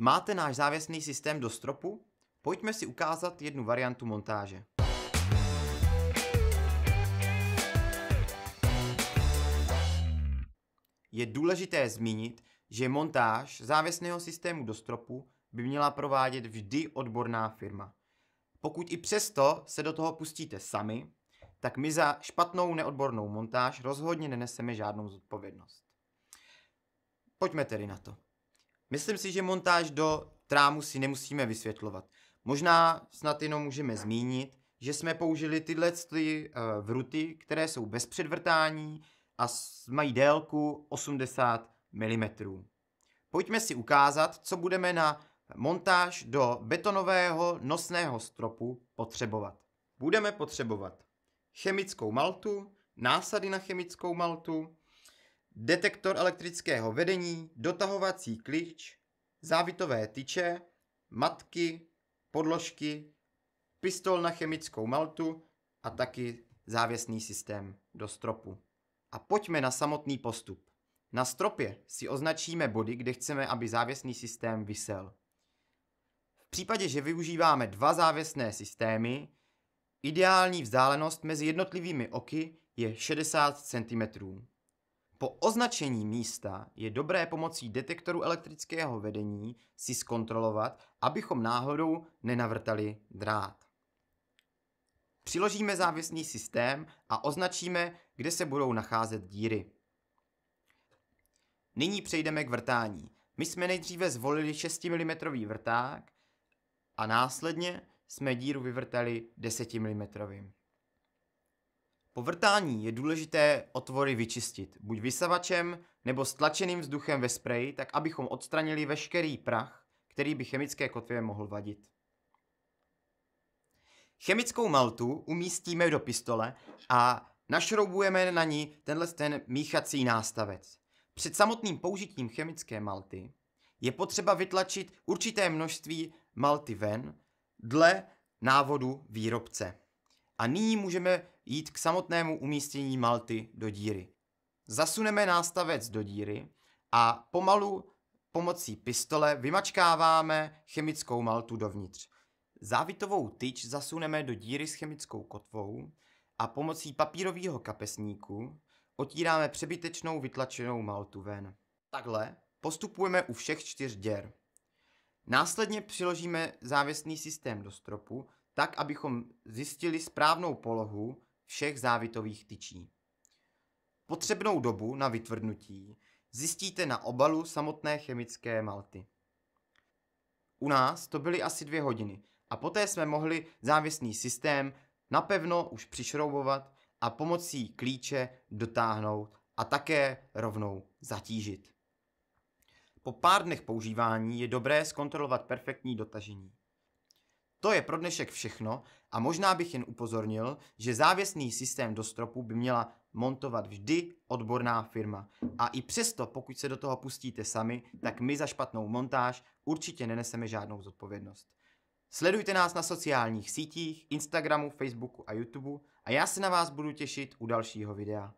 Máte náš závěsný systém do stropu? Pojďme si ukázat jednu variantu montáže. Je důležité zmínit, že montáž závěsného systému do stropu by měla provádět vždy odborná firma. Pokud i přesto se do toho pustíte sami, tak my za špatnou neodbornou montáž rozhodně neneseme žádnou zodpovědnost. Pojďme tedy na to. Myslím si, že montáž do trámu si nemusíme vysvětlovat. Možná snad jenom můžeme zmínit, že jsme použili tyhle ty, eh, vruty, které jsou bez předvrtání a mají délku 80 mm. Pojďme si ukázat, co budeme na montáž do betonového nosného stropu potřebovat. Budeme potřebovat chemickou maltu, násady na chemickou maltu, detektor elektrického vedení, dotahovací klíč, závitové tyče, matky, podložky, pistol na chemickou maltu a taky závěsný systém do stropu. A pojďme na samotný postup. Na stropě si označíme body, kde chceme, aby závěsný systém vysel. V případě, že využíváme dva závěsné systémy, ideální vzdálenost mezi jednotlivými oky je 60 cm. Po označení místa je dobré pomocí detektoru elektrického vedení si zkontrolovat, abychom náhodou nenavrtali drát. Přiložíme závěsný systém a označíme, kde se budou nacházet díry. Nyní přejdeme k vrtání. My jsme nejdříve zvolili 6 mm vrták a následně jsme díru vyvrtali 10 mm. Po vrtání je důležité otvory vyčistit, buď vysavačem nebo stlačeným vzduchem ve spreji, tak abychom odstranili veškerý prach, který by chemické kotvě mohl vadit. Chemickou maltu umístíme do pistole a našroubujeme na ní tenhle ten míchací nástavec. Před samotným použitím chemické malty je potřeba vytlačit určité množství malty ven dle návodu výrobce. A nyní můžeme jít k samotnému umístění malty do díry. Zasuneme nástavec do díry a pomalu pomocí pistole vymačkáváme chemickou maltu dovnitř. Závitovou tyč zasuneme do díry s chemickou kotvou a pomocí papírového kapesníku otíráme přebytečnou vytlačenou maltu ven. Takhle postupujeme u všech čtyř děr. Následně přiložíme závěsný systém do stropu tak abychom zjistili správnou polohu všech závitových tyčí. Potřebnou dobu na vytvrdnutí zjistíte na obalu samotné chemické malty. U nás to byly asi dvě hodiny a poté jsme mohli závěsný systém napevno už přišroubovat a pomocí klíče dotáhnout a také rovnou zatížit. Po pár dnech používání je dobré zkontrolovat perfektní dotažení. To je pro dnešek všechno a možná bych jen upozornil, že závěsný systém do stropu by měla montovat vždy odborná firma. A i přesto, pokud se do toho pustíte sami, tak my za špatnou montáž určitě neneseme žádnou zodpovědnost. Sledujte nás na sociálních sítích, Instagramu, Facebooku a YouTube a já se na vás budu těšit u dalšího videa.